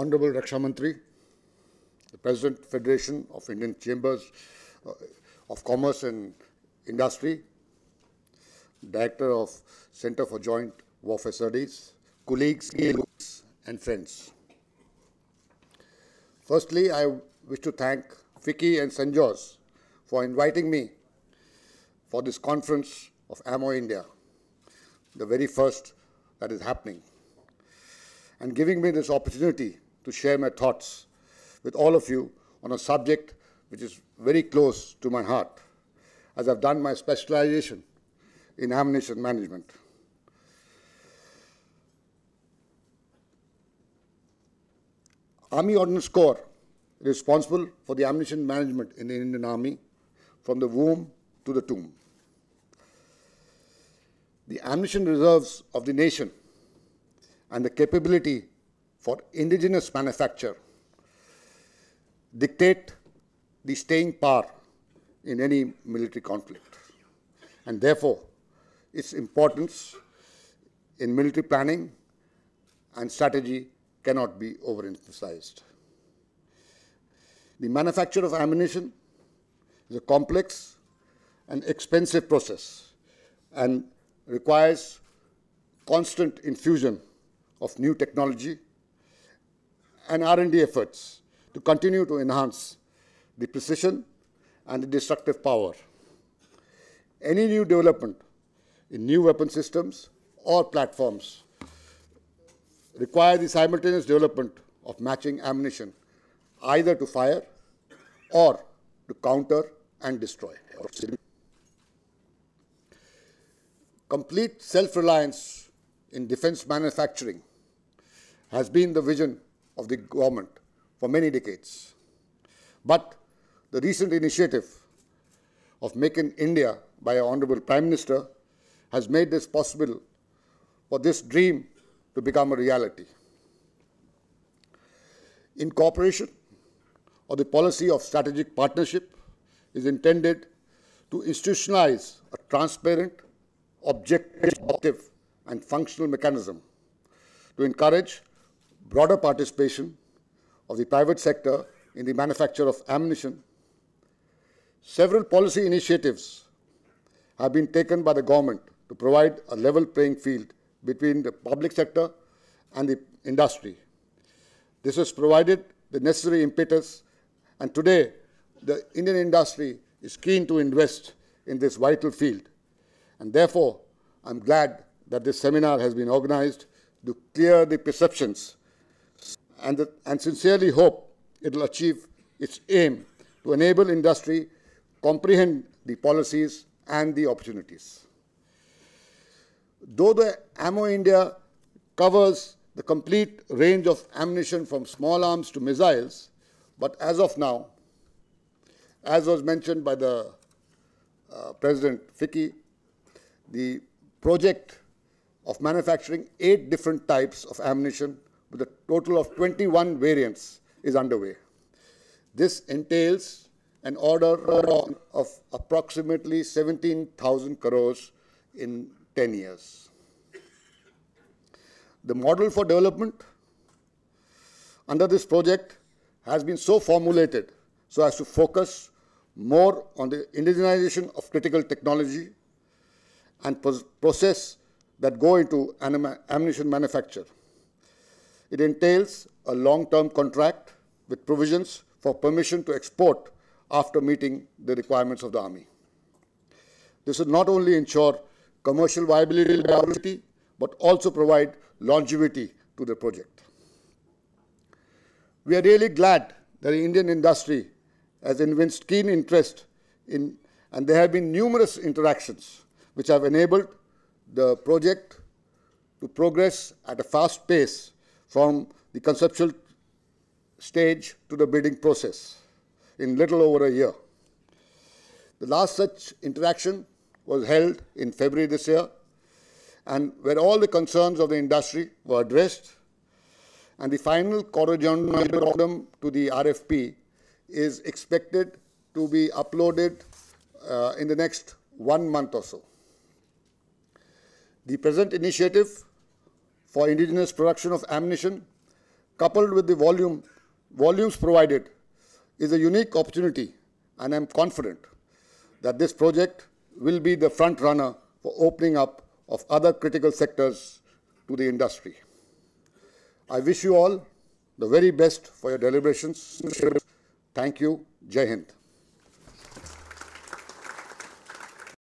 Honorable Raksha Mantri, the President Federation of Indian Chambers uh, of Commerce and Industry, Director of Center for Joint Warfare Studies, colleagues, and friends. Firstly, I wish to thank Vicky and Sanjors for inviting me for this conference of AMO India, the very first that is happening, and giving me this opportunity to share my thoughts with all of you on a subject which is very close to my heart, as I've done my specialization in ammunition management. Army Ordnance Corps, responsible for the ammunition management in the Indian Army from the womb to the tomb. The ammunition reserves of the nation and the capability for indigenous manufacture dictate the staying power in any military conflict. And therefore, its importance in military planning and strategy cannot be overemphasized. The manufacture of ammunition is a complex and expensive process and requires constant infusion of new technology and R&D efforts to continue to enhance the precision and the destructive power. Any new development in new weapon systems or platforms require the simultaneous development of matching ammunition either to fire or to counter and destroy. Complete self-reliance in defense manufacturing has been the vision of the government for many decades. But the recent initiative of making India by our Honorable Prime Minister has made this possible for this dream to become a reality. Incorporation or the policy of strategic partnership is intended to institutionalize a transparent, objective, and functional mechanism to encourage broader participation of the private sector in the manufacture of ammunition, several policy initiatives have been taken by the government to provide a level playing field between the public sector and the industry. This has provided the necessary impetus, and today the Indian industry is keen to invest in this vital field. And therefore, I'm glad that this seminar has been organized to clear the perceptions and, the, and sincerely hope it will achieve its aim to enable industry comprehend the policies and the opportunities. Though the Ammo India covers the complete range of ammunition from small arms to missiles, but as of now, as was mentioned by the uh, President Ficky, the project of manufacturing eight different types of ammunition with a total of 21 variants is underway. This entails an order of approximately 17,000 crores in 10 years. The model for development under this project has been so formulated so as to focus more on the indigenization of critical technology and process that go into ammunition manufacture. It entails a long-term contract with provisions for permission to export after meeting the requirements of the Army. This will not only ensure commercial viability, but also provide longevity to the project. We are really glad that the Indian industry has evinced keen interest in, and there have been numerous interactions which have enabled the project to progress at a fast pace from the conceptual stage to the bidding process in little over a year. The last such interaction was held in February this year and where all the concerns of the industry were addressed and the final corrigendum to the RFP is expected to be uploaded uh, in the next one month or so. The present initiative for indigenous production of ammunition, coupled with the volume, volumes provided, is a unique opportunity, and I am confident that this project will be the front runner for opening up of other critical sectors to the industry. I wish you all the very best for your deliberations. Thank you. Jai Hind.